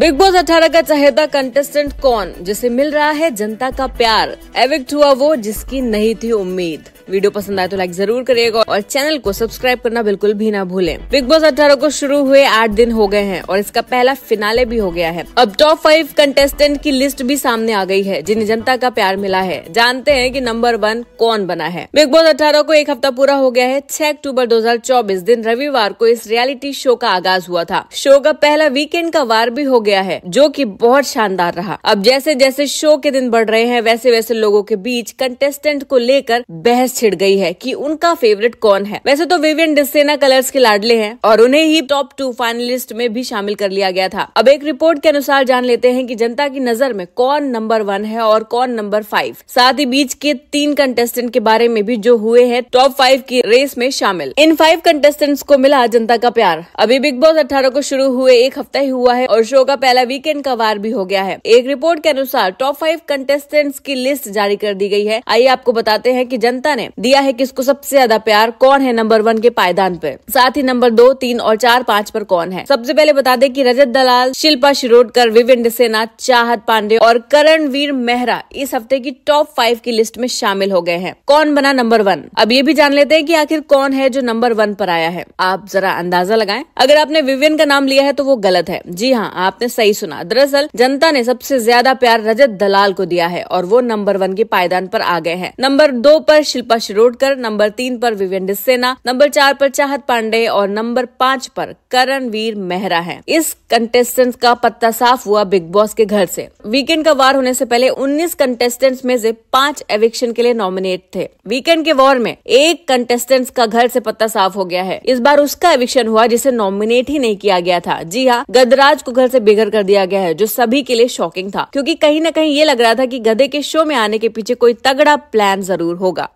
big boss 18 का चाहेदा contestant कौन जिसे मिल रहा है जनता का प्यार एविक्ट हुआ वो जिसकी नहीं थी उम्मीद वीडियो पसंद आए तो लाइक जरूर करिएगा और चैनल को सब्सक्राइब करना बिल्कुल भी ना भूले बिग बॉस अठारह को शुरू हुए आठ दिन हो गए हैं और इसका पहला फिनाले भी हो गया है अब टॉप फाइव कंटेस्टेंट की लिस्ट भी सामने आ गई है जिन्हें जनता का प्यार मिला है जानते हैं की नंबर वन कौन बना है बिग बॉस अठारह को एक हफ्ता पूरा हो गया है छह अक्टूबर दो दिन रविवार को इस रियलिटी शो का आगाज हुआ था शो का पहला वीकेंड का वार भी हो गया है जो कि बहुत शानदार रहा अब जैसे जैसे शो के दिन बढ़ रहे हैं वैसे वैसे लोगों के बीच कंटेस्टेंट को लेकर बहस छिड़ गई है कि उनका फेवरेट कौन है वैसे तो विवियन डिसेना कलर्स के लाडले हैं और उन्हें ही टॉप टू फाइनलिस्ट में भी शामिल कर लिया गया था अब एक रिपोर्ट के अनुसार जान लेते हैं की जनता की नजर में कौन नंबर वन है और कौन नंबर फाइव साथ ही बीच के तीन कंटेस्टेंट के बारे में भी जो हुए हैं टॉप फाइव की रेस में शामिल इन फाइव कंटेस्टेंट्स को मिला जनता का प्यार अभी बिग बॉस अठारह को शुरू हुए एक हफ्ता ही हुआ है और शो का पहला वीकेंड का वार भी हो गया है एक रिपोर्ट के अनुसार टॉप फाइव कंटेस्टेंट्स की लिस्ट जारी कर दी गई है आइए आपको बताते हैं कि जनता ने हैं दिया है किसको सबसे ज्यादा प्यार कौन है नंबर वन के पायदान पे साथ ही नंबर दो तीन और चार पाँच पर कौन है सबसे पहले बता दें कि रजत दलाल शिल्पा शिरोडकर विविन सेना चाहत पांडे और करणवीर मेहरा इस हफ्ते की टॉप फाइव की लिस्ट में शामिल हो गए हैं कौन बना नंबर वन अब ये भी जान लेते हैं कि आखिर कौन है जो नंबर वन पर आया है आप जरा अंदाजा लगाएं अगर आपने विवियन का नाम लिया है तो वो गलत है जी हाँ आपने सही सुना दरअसल जनता ने सबसे ज्यादा प्यार रजत दलाल को दिया है और वो नंबर वन के पायदान पर आ गए हैं नंबर दो पर शिल्पा पर शिरोडकर नंबर तीन पर विवेन डिस्सेना नंबर चार पर चाहत पांडे और नंबर पाँच पर करणवीर मेहरा है इस कंटेस्टेंट का पत्ता साफ हुआ बिग बॉस के घर से वीकेंड का वार होने से पहले 19 कंटेस्टेंट्स में से पांच एविक्शन के लिए नॉमिनेट थे वीकेंड के वॉर में एक कंटेस्टेंट्स का घर से पत्ता साफ हो गया है इस बार उसका एविक्शन हुआ जिसे नॉमिनेट ही नहीं किया गया था जी हाँ गदराज को घर से बेघर कर दिया गया है जो सभी के लिए शॉकिंग था क्योंकि कहीं न कहीं ये लग रहा था कि गधे के शो में आने के पीछे कोई तगड़ा प्लान जरूर होगा